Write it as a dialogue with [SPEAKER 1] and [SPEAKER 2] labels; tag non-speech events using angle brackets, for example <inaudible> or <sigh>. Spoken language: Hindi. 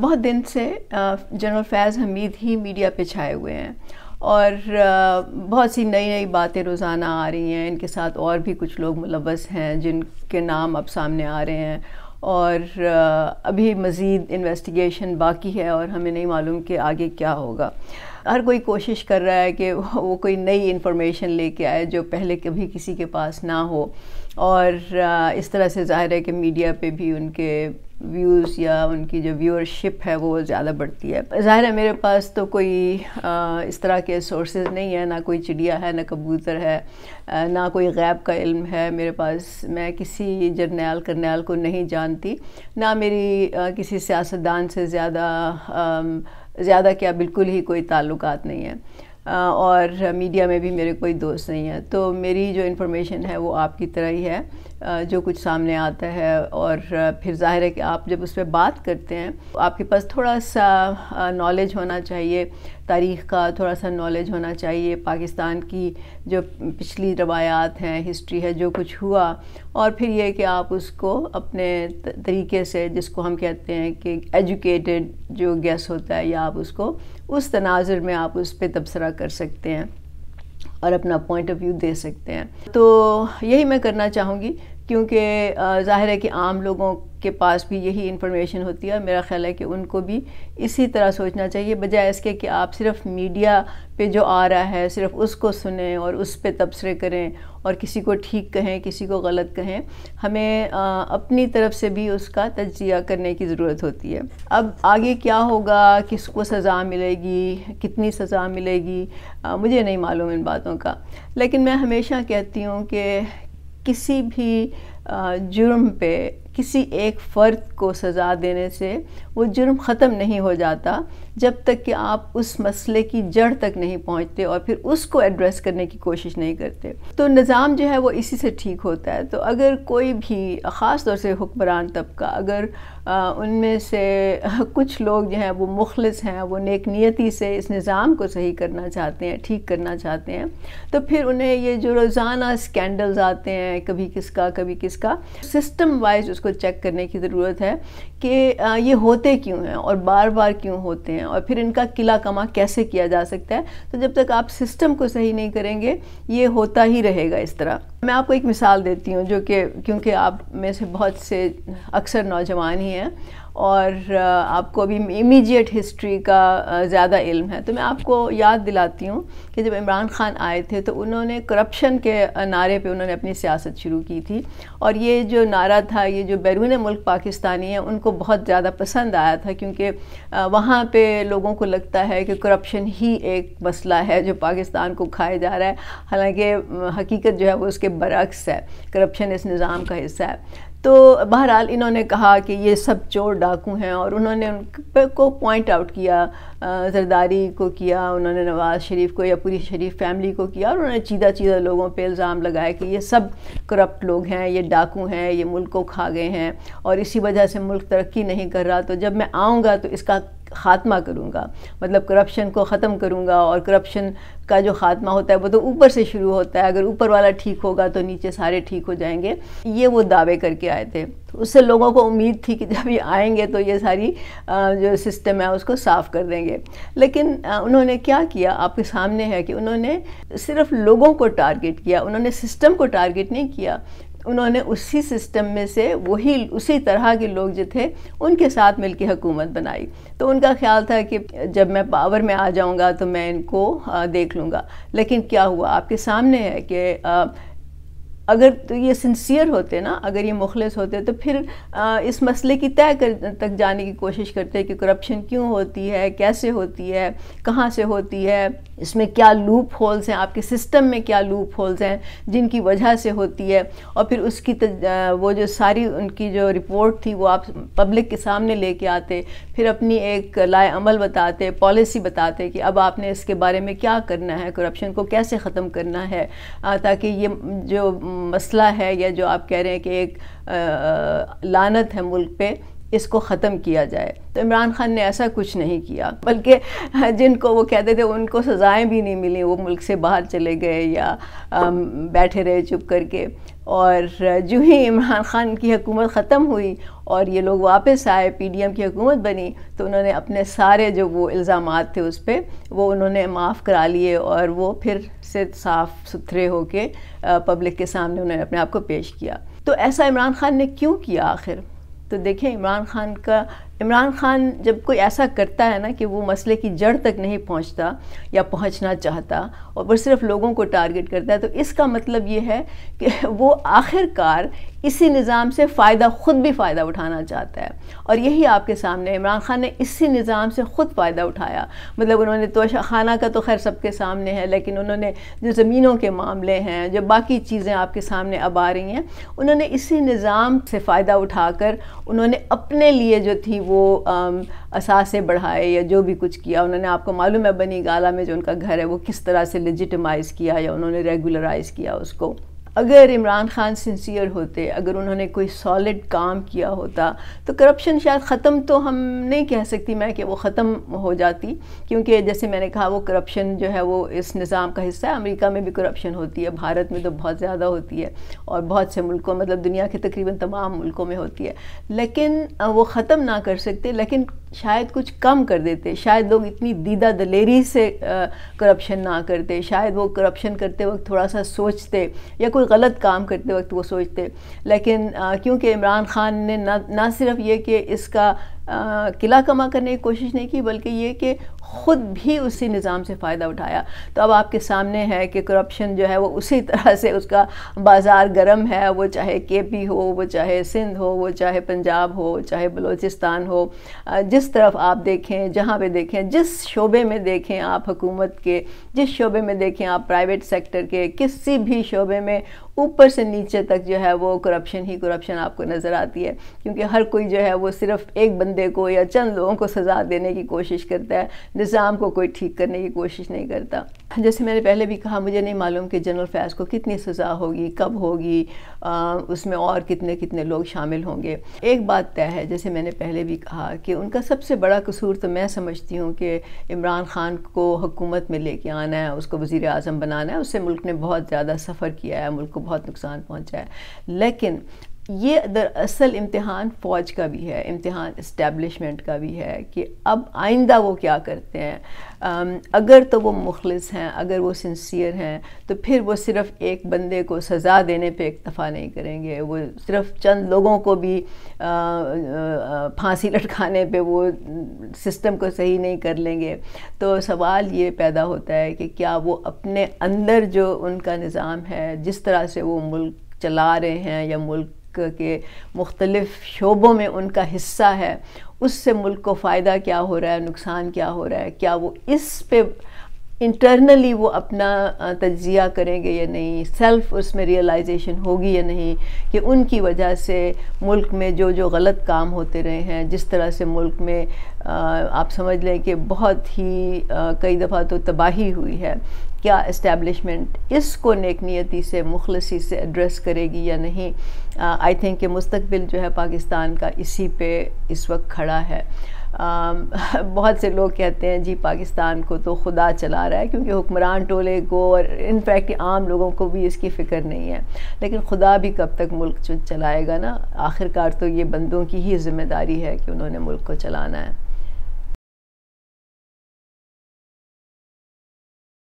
[SPEAKER 1] बहुत दिन से जनरल फैज़ हमीद ही मीडिया पे छाए हुए हैं और बहुत सी नई नई बातें रोज़ाना आ रही हैं इनके साथ और भी कुछ लोग मुलवस हैं जिनके नाम अब सामने आ रहे हैं और अभी मज़ीद इन्वेस्टिगेशन बाकी है और हमें नहीं मालूम कि आगे क्या होगा हर कोई कोशिश कर रहा है कि वो कोई नई इन्फॉर्मेशन लेके आए जो पहले कभी किसी के पास ना हो और इस तरह से जाहिर है कि मीडिया पे भी उनके व्यूज़ या उनकी जो व्यूअरशिप है वो ज़्यादा बढ़ती है ज़ाहिर है मेरे पास तो कोई इस तरह के सोर्सेज नहीं है ना कोई चिड़िया है ना कबूतर है ना कोई गैब का इल्म है मेरे पास मैं किसी जर्नैल करनेल को नहीं जानती ना मेरी किसी सियासतदान से ज़्यादा ज़्यादा क्या बिल्कुल ही कोई ताल्लुक नहीं है और मीडिया में भी मेरे कोई दोस्त नहीं है तो मेरी जो इन्फॉर्मेशन है वो आपकी तरह ही है जो कुछ सामने आता है और फिर जाहिर है कि आप जब उस पर बात करते हैं तो आपके पास थोड़ा सा नॉलेज होना चाहिए तारीख़ का थोड़ा सा नॉलेज होना चाहिए पाकिस्तान की जो पिछली रवायात हैं हिस्ट्री है जो कुछ हुआ और फिर यह कि आप उसको अपने तरीके से जिसको हम कहते हैं कि एजुकेटेड जो गैस होता है या आप उसको उस तनाजर में आप उस पर तबसरा कर सकते हैं और अपना पॉइंट ऑफ व्यू दे सकते हैं तो यही मैं करना चाहूँगी क्योंकि ज़ाहिर है कि आम लोगों के पास भी यही इन्फॉर्मेशन होती है और मेरा ख्याल है कि उनको भी इसी तरह सोचना चाहिए बजाय इसके कि आप सिर्फ मीडिया पे जो आ रहा है सिर्फ उसको सुने और उस पर तबसरे करें और किसी को ठीक कहें किसी को गलत कहें हमें आ, अपनी तरफ से भी उसका तजिया करने की ज़रूरत होती है अब आगे क्या होगा किसको सज़ा मिलेगी कितनी सज़ा मिलेगी आ, मुझे नहीं मालूम इन बातों का लेकिन मैं हमेशा कहती हूँ कि किसी भी जुर्म पे किसी एक फ़र्द को सज़ा देने से वो जुर्म ख़त्म नहीं हो जाता जब तक कि आप उस मसले की जड़ तक नहीं पहुंचते और फिर उसको एड्रेस करने की कोशिश नहीं करते तो निज़ाम जो है वो इसी से ठीक होता है तो अगर कोई भी ख़ास तौर से हुक्मरान तबका अगर उनमें से <laughs> कुछ लोग जो हैं वो मुखलस हैं वो नेक नियति से इस निज़ाम को सही करना चाहते हैं ठीक करना चाहते हैं तो फिर उन्हें ये जो रोज़ाना स्कैंडल्स आते हैं कभी किसका कभी किसका इसका सिस्टम वाइज उसको चेक करने की ज़रूरत है कि ये होते क्यों हैं और बार बार क्यों होते हैं और फिर इनका किला कमा कैसे किया जा सकता है तो जब तक आप सिस्टम को सही नहीं करेंगे ये होता ही रहेगा इस तरह मैं आपको एक मिसाल देती हूँ जो कि क्योंकि आप में से बहुत से अक्सर नौजवान ही हैं और आपको अभी इमीडिएट हिस्ट्री का ज़्यादा इल्म है तो मैं आपको याद दिलाती हूँ कि जब इमरान खान आए थे तो उन्होंने करप्शन के नारे पे उन्होंने अपनी सियासत शुरू की थी और ये जो नारा था ये जो बैरून मुल्क पाकिस्तानी है उनको बहुत ज़्यादा पसंद आया था क्योंकि वहाँ पे लोगों को लगता है कि करप्शन ही एक मसला है जो पाकिस्तान को खाया जा रहा है हालांकि हकीकत जो है वो उसके बरक्स है करप्शन इस निज़ाम का हिस्सा है तो बहरहाल इन्होंने कहा कि ये सब चोर डाकू हैं और उन्होंने उन को पॉइंट आउट किया जरदारी को किया उन्होंने नवाज़ शरीफ को या पूरी शरीफ फैमिली को किया और उन्होंने चीदा चीदा लोगों पे इल्ज़ाम लगाया कि ये सब करप्ट लोग हैं ये डाकू हैं ये मुल्क को खा गए हैं और इसी वजह से मुल्क तरक्की नहीं कर रहा तो जब मैं आऊँगा तो इसका ख़ात्मा करूँगा मतलब करप्शन को ख़त्म करूँगा और करप्शन का जो ख़ात्मा होता है वो तो ऊपर से शुरू होता है अगर ऊपर वाला ठीक होगा तो नीचे सारे ठीक हो जाएंगे ये वो दावे करके आए थे तो उससे लोगों को उम्मीद थी कि जब ये आएंगे तो ये सारी जो सिस्टम है उसको साफ़ कर देंगे लेकिन उन्होंने क्या किया आपके सामने है कि उन्होंने सिर्फ लोगों को टारगेट किया उन्होंने सिस्टम को टारगेट नहीं किया उन्होंने उसी सिस्टम में से वही उसी तरह के लोग जो थे उनके साथ मिलकर हुकूमत बनाई तो उनका ख्याल था कि जब मैं पावर में आ जाऊंगा तो मैं इनको देख लूँगा लेकिन क्या हुआ आपके सामने है कि अगर तो ये सिंसियर होते ना अगर ये मुखलस होते तो फिर आ, इस मसले की तय कर तक जाने की कोशिश करते कि करप्शन क्यों होती है कैसे होती है कहाँ से होती है इसमें क्या लूप होल्स हैं आपके सिस्टम में क्या लूप होल्स हैं जिनकी वजह से होती है और फिर उसकी वो जो सारी उनकी जो रिपोर्ट थी वो आप पब्लिक के सामने लेके आते फिर अपनी एक लाए अमल बताते पॉलिसी बताते कि अब आपने इसके बारे में क्या करना है करप्शन को कैसे ख़त्म करना है ताकि ये जो मसला है या जो आप कह रहे हैं कि एक लानत है मुल्क पे इसको ख़त्म किया जाए तो इमरान खान ने ऐसा कुछ नहीं किया बल्कि जिनको वो कहते थे उनको सज़ाएं भी नहीं मिली वो मुल्क से बाहर चले गए या बैठे रहे चुप करके और जो ही इमरान खान की हुकूमत ख़त्म हुई और ये लोग वापस आए पीडीएम की हुकूमत बनी तो उन्होंने अपने सारे जो वो इल्ज़ाम थे उस पर वो उन्होंने माफ़ करा लिए और वो फिर से साफ़ सुथरे होके पब्लिक के सामने उन्होंने अपने आप को पेश किया तो ऐसा इमरान खान ने क्यों किया आखिर तो देखें इमरान खान का इमरान खान जब कोई ऐसा करता है ना कि वो मसले की जड़ तक नहीं पहुंचता या पहुंचना चाहता और वो सिर्फ लोगों को टारगेट करता है तो इसका मतलब ये है कि <laughs> वो आखिरकार इसी निज़ाम से फ़ायदा ख़ुद भी फ़ायदा उठाना चाहता है और यही आपके सामने इमरान खान ने इसी निज़ाम से ख़ुद फ़ायदा उठाया मतलब उन्होंने तो खाना का तो खैर सबके सामने है लेकिन उन्होंने जो ज़मीनों के मामले हैं जो बाकी चीज़ें आपके सामने अब आ रही हैं उन्होंने इसी निज़ाम से फ़ायदा उठाकर उन्होंने अपने लिए जो थी वो असासे बढ़ाए या जो भी कुछ किया उन्होंने आपको मालूम है बनी गाला में जो उनका घर है वो किस तरह से लेजिटमाइज़ किया या उन्होंने रेगुलराइज़ किया उसको अगर इमरान खान सिंसियर होते अगर उन्होंने कोई सॉलिड काम किया होता तो करप्शन शायद ख़त्म तो हम नहीं कह सकती मैं कि वो ख़त्म हो जाती क्योंकि जैसे मैंने कहा वो करप्शन जो है वो इस निज़ाम का हिस्सा है अमेरिका में भी करप्शन होती है भारत में तो बहुत ज़्यादा होती है और बहुत से मुल्कों मतलब दुनिया के तकरीबन तमाम मुल्कों में होती है लेकिन वो ख़त्म ना कर सकते लेकिन शायद कुछ कम कर देते शायद लोग इतनी दीदा दलेरी से करप्शन ना करते शायद वो करप्शन करते वक्त थोड़ा सा सोचते या कोई गलत काम करते वक्त वो सोचते लेकिन क्योंकि इमरान ख़ान ने ना ना सिर्फ ये कि इसका किला कमा करने की कोशिश नहीं की बल्कि ये कि ख़ुद भी उसी निज़ाम से फ़ायदा उठाया तो अब आपके सामने है कि करप्शन जो है वो उसी <laughs> तरह से उसका बाज़ार गर्म है वो चाहे के पी हो वो चाहे सिंध हो वो चाहे पंजाब हो चाहे बलोचिस्तान हो जिस तरफ आप देखें जहाँ पे देखें जिस शोबे में देखें आप हुकूमत के जिस शोबे में देखें आप प्राइवेट सेक्टर के किसी भी शोबे में ऊपर से नीचे तक जो है वो करप्शन ही करप्शन आपको नज़र आती है क्योंकि हर कोई जो है वो सिर्फ एक बंदे को या चंद लोगों को सज़ा देने की कोशिश करता है निज़ाम को कोई ठीक करने की कोशिश नहीं करता जैसे मैंने पहले भी कहा मुझे नहीं मालूम कि जनरल फैज़ को कितनी सज़ा होगी कब होगी उसमें और कितने कितने लोग शामिल होंगे एक बात तय है जैसे मैंने पहले भी कहा कि उनका सबसे बड़ा कसूर तो मैं समझती हूँ कि इमरान खान को हुकूमत में लेके आना है उसको वज़ी अजम बनाना है उससे मुल्क ने बहुत ज़्यादा सफ़र किया है मुल्क को बहुत नुकसान पहुंचा है लेकिन ये दरअसल इम्तहान फ़ौज का भी है इम्तहान इस्टेबलिशमेंट का भी है कि अब आइंदा वो क्या करते हैं अगर तो वो मुखलस हैं अगर वो सिंसियर हैं तो फिर वो सिर्फ एक बंदे को सज़ा देने पे इक्तफ़ा नहीं करेंगे वो सिर्फ चंद लोगों को भी फांसी लटकाने पे वो सिस्टम को सही नहीं कर लेंगे तो सवाल ये पैदा होता है कि क्या वो अपने अंदर जो उनका निज़ाम है जिस तरह से वो मुल्क चला रहे हैं या मुल्क के मुख्तलिफ शोबों में उनका हिस्सा है उससे मुल्क को फ़ायदा क्या हो रहा है नुकसान क्या हो रहा है क्या वो इस पे इंटरनली वो अपना तजिया करेंगे या नहीं सेल्फ उसमें रियलाइजेशन होगी या नहीं कि उनकी वजह से मुल्क में जो जो गलत काम होते रहे हैं जिस तरह से मुल्क में आप समझ लें कि बहुत ही कई दफ़ा तो तबाही हुई है क्या इस्टेबलिशमेंट इसको नेक नियति से मुखलसी से एड्रेस करेगी या नहीं आई थिंक कि मुस्तबिल जो है पाकिस्तान का इसी पे इस वक्त खड़ा है <laughs> बहुत से लोग कहते हैं जी पाकिस्तान को तो खुदा चला रहा है क्योंकि हुक्मरान टोले को और इनफैक्ट आम लोगों को भी इसकी फ़िक्र नहीं है लेकिन खुदा भी कब तक मुल्क चलाएगा ना आखिरकार तो ये बंदों की ही जिम्मेदारी है कि उन्होंने मुल्क को चलाना है